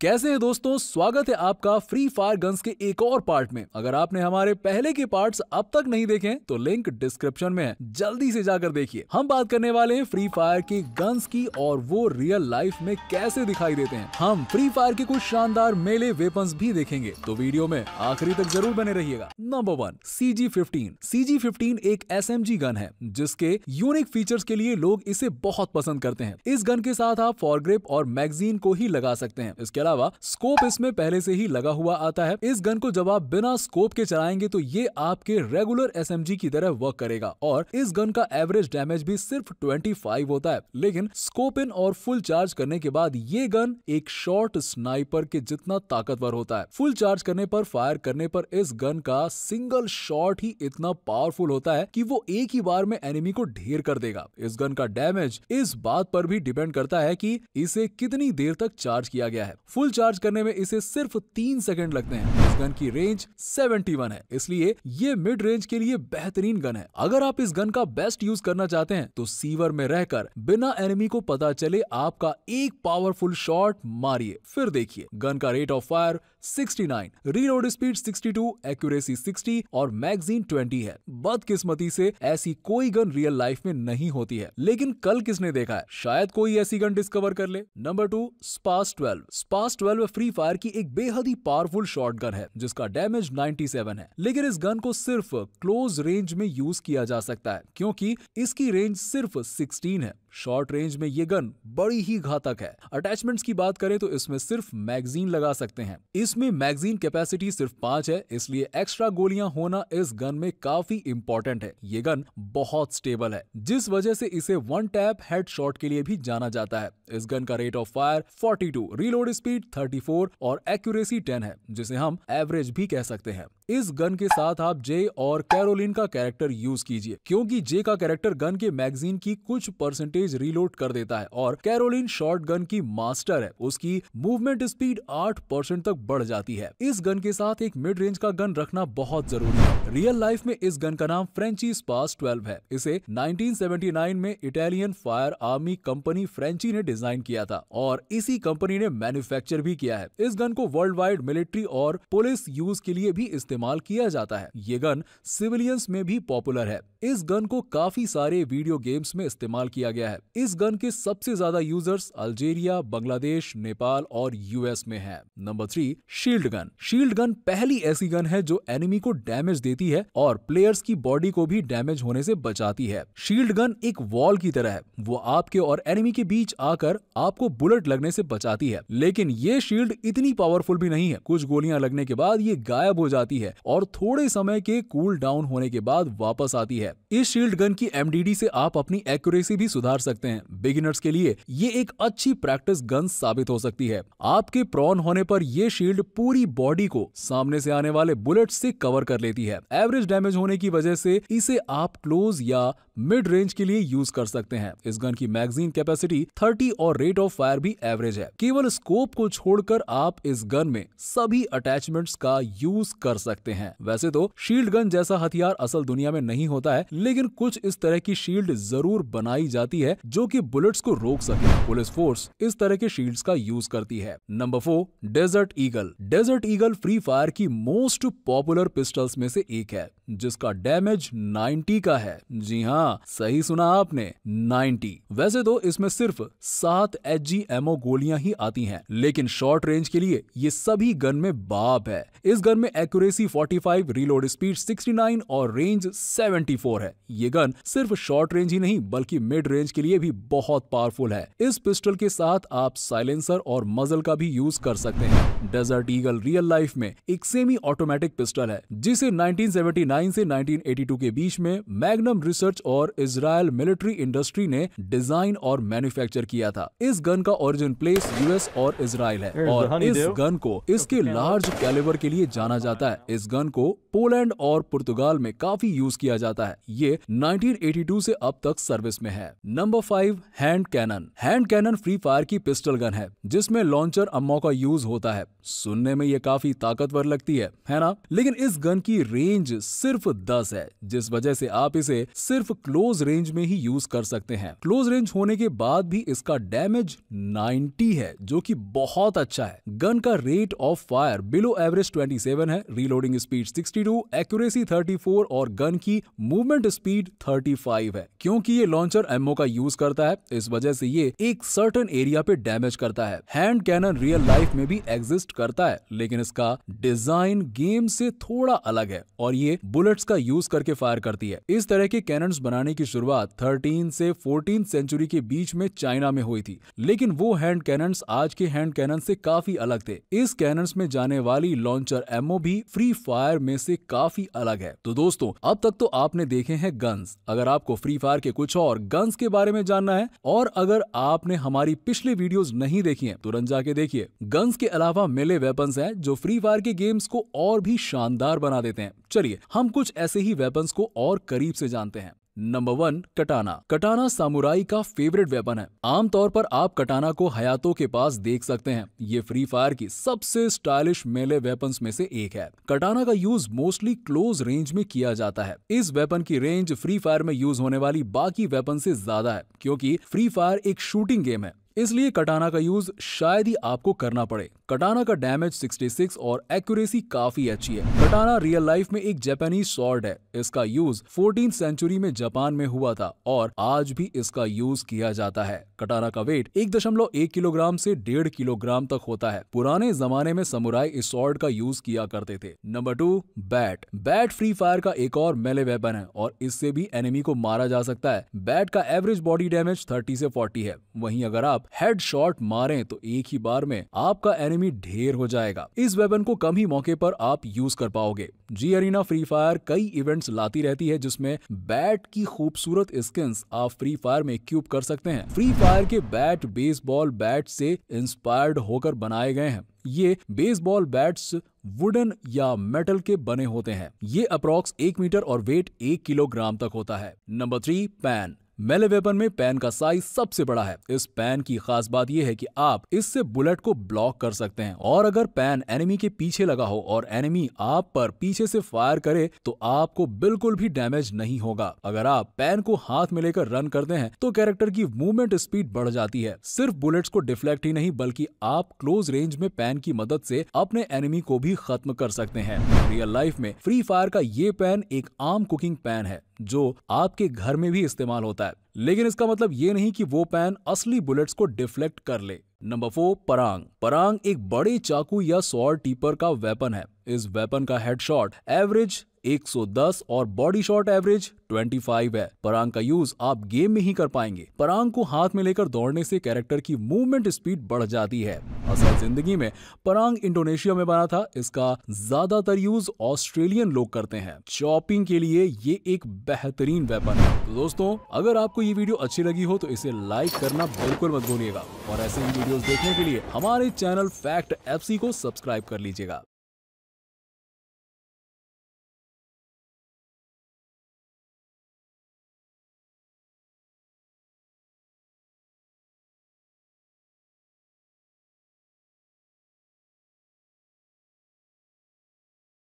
कैसे हैं दोस्तों स्वागत है आपका फ्री फायर गन्स के एक और पार्ट में अगर आपने हमारे पहले के पार्ट्स अब तक नहीं देखे तो लिंक डिस्क्रिप्शन में है जल्दी से जाकर देखिए हम बात करने वाले हैं फ्री फायर की गन्स की और वो रियल लाइफ में कैसे दिखाई देते हैं हम फ्री फायर के कुछ शानदार मेले वेपन भी देखेंगे तो वीडियो में आखिरी तक जरूर बने रहिएगा number one C G fifteen C G fifteen एक एस एम जी गन है जिसके यूनिक फीचर्स के लिए लोग इसे बहुत पसंद करते हैं इस गन के साथ आप फॉरग्रिप और मैगजीन को ही लगा सकते हैं इसके अलावा स्कोप इसमें पहले से ही लगा हुआ आता है इस गन को जब आप बिना स्कोप के चलाएंगे तो ये आपके रेगुलर एस की तरह वर्क करेगा और इस गन का एवरेज डैमेज भी सिर्फ 25 होता है लेकिन स्कोप इन और फुल चार्ज करने के बाद ये गन एक शॉर्ट स्नाइपर के जितना ताकतवर होता है फुल चार्ज करने पर फायर करने पर इस गन का सिंगल शॉट ही इतना पावरफुल होता है कि वो एक ही बार में एनिमी को ढेर कर देगा इस गन का डैमेज इस बात पर भी डिपेंड करता है कि इसे कितनी देर तक चार्ज किया गया है फुल चार्ज करने में इसे सिर्फ तीन सेकंड लगते हैं इस गन की रेंज 71 है इसलिए ये मिड रेंज के लिए बेहतरीन गन है अगर आप इस गन का बेस्ट यूज करना चाहते हैं तो सीवर में रहकर बिना एनिमी को पता चले आपका एक पावरफुल शॉट मारिए फिर देखिए गन का rate of fire 69, reload speed 62, accuracy 60 और मैगजीन 20 है बदकिस्मती से ऐसी कोई गन रियल लाइफ में नहीं होती है लेकिन कल किसने देखा है शायद कोई ऐसी गन डिस्कवर कर ले number two SPAS 12, SPAS fast twelve free fire की एक बेहद ही पावरफुल शॉटगन है जिसका डैमेज 97 है लेकिन इस गन को सिर्फ क्लोज रेंज में यूज किया जा सकता है क्योंकि इसकी रेंज सिर्फ 16 है शॉर्ट रेंज में ये गन बड़ी ही घातक है अटैचमेंट्स की बात करें तो इसमें सिर्फ मैगजीन लगा सकते हैं इसमें मैगजीन कैपेसिटी सिर्फ पांच है इसलिए एक्स्ट्रा गोलियां होना इस गन में काफी इंपॉर्टेंट है ये गन बहुत स्टेबल है जिस वजह से इसे वन टैप हेड के लिए भी जाना जाता है इस गन का rate of fire forty reload speed speed 34 और एक्यूरेसी 10 है जिसे हम एवरेज भी कह सकते हैं इस गन के साथ आप जे और कैरोलिन का कैरेक्टर यूज कीजिए क्योंकि जे का कैरेक्टर गन के मैगजीन की कुछ परसेंटेज रिलोड कर देता है और कैरोलिन शॉर्ट गन की मास्टर है उसकी मूवमेंट स्पीड आठ परसेंट तक बढ़ जाती है इस गन के साथ एक मिड रेंज का गन रखना बहुत जरूरी है रियल लाइफ में इस गन का नाम फ्रेंची स्पास ट्वेल्व है इसे नाइनटीन में Italian fire army company Franchi ने डिजाइन किया था और इसी कंपनी ने मैन्युफैक्चर भी किया है इस गन को वर्ल्ड वाइड मिलिट्री और पुलिस यूज के लिए भी इस्तेमाल इस्तेमाल किया जाता है ये गन सिविलियंस में भी पॉपुलर है इस गन को काफी सारे वीडियो गेम्स में इस्तेमाल किया गया है इस गन के सबसे ज्यादा यूजर्स अल्जेरिया बांग्लादेश नेपाल और यूएस में है number three shield gun shield gun पहली ऐसी गन है जो एनिमी को डैमेज देती है और प्लेयर्स की बॉडी को भी डैमेज होने से बचाती है शील्ड गन एक वॉल की तरह है वो आपके और एनिमी के बीच आकर आपको बुलेट लगने से बचाती है लेकिन ये शील्ड इतनी पावरफुल भी नहीं है कुछ गोलियां लगने के बाद ये गायब हो जाती है है और थोड़े समय के कूल डाउन होने के बाद वापस आती है इस शील्ड गन की एमडीडी से आप अपनी एक्यूरेसी भी सुधार सकते हैं बिगिनर्स के लिए ये एक अच्छी प्रैक्टिस गन साबित हो सकती है आपके प्रॉन होने पर ये शील्ड पूरी बॉडी को सामने से आने वाले बुलेट से कवर कर लेती है एवरेज डैमेज होने की वजह से इसे आप क्लोज या मिड रेंज के लिए यूज कर सकते हैं इस गन की मैगजीन कैपेसिटी थर्टी और रेट ऑफ फायर भी एवरेज है केवल स्कोप को छोड़कर आप इस गन में सभी अटैचमेंट का यूज कर सकते हैं वैसे तो शील्ड गन जैसा हथियार असल दुनिया में नहीं होता है लेकिन कुछ इस तरह की शील्ड जरूर बनाई जाती है जो कि बुलेट्स को रोक सके पुलिस फोर्स इस तरह के शील्ड्स का यूज करती है number four desert eagle desert eagle free fire की मोस्ट पॉपुलर पिस्टल्स में से एक है जिसका डैमेज 90 का है जी हाँ हाँ सही सुना आपने 90 वैसे तो इसमें सिर्फ सात एच जी एमओ गोलियां ही आती हैं लेकिन शॉर्ट रेंज के लिए ये सभी गन में बाप है इस गन में एक्यूरेसी 45 रीलोड स्पीड 69 और रेंज 74 है ये गन सिर्फ शॉर्ट रेंज ही नहीं बल्कि मिड रेंज के लिए भी बहुत पावरफुल है इस पिस्टल के साथ आप साइलेंसर और मजल का भी यूज कर सकते हैं डेजर्ट ईगल रियल लाइफ में एक सेमी ऑटोमेटिक पिस्टल है जिसे 1979 से 1982 के बीच में मैग्नम रिसर्च और और इसराइल मिलिट्री इंडस्ट्री ने डिजाइन और मैन्युफैक्चर किया था इस गन का ओरिजिन प्लेस यूएस और इसराइल है Here's और इस गन को इसके लार्ज कैलिबर के लिए जाना जाता है इस गन को पोलैंड और पुर्तगाल में काफी यूज किया जाता है ये 1982 से अब तक सर्विस में है number five hand cannon hand cannon free fire की पिस्टल गन है जिसमें लॉन्चर अम्मा का यूज होता है सुनने में ये काफी ताकतवर लगती है है ना लेकिन इस गन की रेंज सिर्फ 10 है जिस वजह से आप इसे सिर्फ क्लोज रेंज में ही यूज कर सकते हैं क्लोज रेंज होने के बाद भी इसका डैमेज 90 है जो कि बहुत अच्छा है गन का rate of fire below average 27 है रीलोडिंग स्पीड 62, एक्यूरेसी 34 और गन की मूवमेंट स्पीड 35 है क्योंकि ये लॉन्चर एमओ का यूज करता है इस वजह से ये एक सर्टन एरिया पे डैमेज करता है हैंड कैनन रियल लाइफ में भी एग्जिस्ट करता है लेकिन इसका डिजाइन गेम से थोड़ा अलग है और ये बुलेट्स का यूज करके फायर करती है इस तरह के कैन बना बनाने की शुरुआत थर्टीन से फोर्टीन सेंचुरी के बीच में चाइना में हुई थी लेकिन वो हैंड कैनन्स आज के हैंड कैनन से काफी अलग थे इस कैनन्स में जाने वाली लॉन्चर एमओ भी फ्री फायर में से काफी अलग है तो दोस्तों अब तक तो आपने देखे हैं गन्स अगर आपको फ्री फायर के कुछ और गन्स के बारे में जानना है और अगर आपने हमारी पिछली वीडियो नहीं देखी तो तुरंत जाके देखिए गन्स के अलावा मेले वेपन है जो फ्री फायर के गेम्स को और भी शानदार बना देते हैं चलिए हम कुछ ऐसे ही वेपन्स को और करीब से जानते हैं नंबर वन कटाना कटाना सामुराई का फेवरेट वेपन है आमतौर पर आप कटाना को हयातों के पास देख सकते हैं ये फ्री फायर की सबसे स्टाइलिश मेले वेपन में से एक है कटाना का यूज मोस्टली क्लोज रेंज में किया जाता है इस वेपन की रेंज फ्री फायर में यूज होने वाली बाकी वेपन से ज्यादा है क्योंकि फ्री फायर एक शूटिंग गेम है इसलिए कटाना का यूज शायद ही आपको करना पड़े कटाना का डैमेज 66 और एक्यूरेसी काफी अच्छी है कटाना रियल लाइफ में एक जापानीज शॉर्ट है इसका यूज फोर्टीन सेंचुरी में जापान में हुआ था और आज भी इसका यूज किया जाता है कटाना का वेट एक दशमलव एक किलोग्राम से डेढ़ किलोग्राम तक होता है पुराने जमाने में समुराई इस शॉर्ट का यूज किया करते थे number two bat bat free fire का एक और मेले वेपन है और इससे भी एनिमी को मारा जा सकता है बैट का एवरेज बॉडी डैमेज थर्टी से फोर्टी है वही अगर आप हेड शॉर्ट मारे तो एक ही बार में आपका एनिमी एनिमी ढेर हो जाएगा इस वेपन को कम ही मौके पर आप यूज कर पाओगे जी अरिना फ्री फायर कई इवेंट्स लाती रहती है जिसमें बैट की खूबसूरत स्किन आप फ्री फायर में क्यूब कर सकते हैं फ्री फायर के बैट बेसबॉल बैट से इंस्पायर्ड होकर बनाए गए हैं ये बेसबॉल बैट्स वुडन या मेटल के बने होते हैं ये अप्रोक्स एक मीटर और वेट एक किलोग्राम तक होता है number three pan melee weapon में पैन का साइज सबसे बड़ा है इस पैन की खास बात यह है कि आप इससे बुलेट को ब्लॉक कर सकते हैं और अगर पैन एनिमी के पीछे लगा हो और एनिमी आप पर पीछे से फायर करे तो आपको बिल्कुल भी डैमेज नहीं होगा अगर आप पैन को हाथ में लेकर रन करते हैं तो कैरेक्टर की मूवमेंट स्पीड बढ़ जाती है सिर्फ बुलेट्स को डिफ्लेक्ट ही नहीं बल्कि आप क्लोज रेंज में पैन की मदद से अपने एनिमी को भी खत्म कर सकते हैं रियल लाइफ में फ्री फायर का ये पैन एक आम कुकिंग पैन है जो आपके घर में भी इस्तेमाल होता है लेकिन इसका मतलब ये नहीं कि वो पैन असली बुलेट्स को डिफ्लेक्ट कर ले नंबर फोर परांग परांग एक बड़े चाकू या सॉर्ट टीपर का वेपन है इस वेपन का हेडशॉट एवरेज 110 और बॉडी शॉट एवरेज 25 है परांग का यूज आप गेम में ही कर पाएंगे परांग को हाथ में लेकर दौड़ने से कैरेक्टर की मूवमेंट स्पीड बढ़ जाती है असल जिंदगी में परांग इंडोनेशिया में बना था इसका ज्यादातर यूज ऑस्ट्रेलियन लोग करते हैं चॉपिंग के लिए ये एक बेहतरीन वेपन है तो दोस्तों अगर आपको ये वीडियो अच्छी लगी हो तो इसे लाइक करना बिल्कुल मत भूलिएगा और ऐसे ही वीडियो देखने के लिए हमारे चैनल फैक्ट एफ को सब्सक्राइब कर लीजिएगा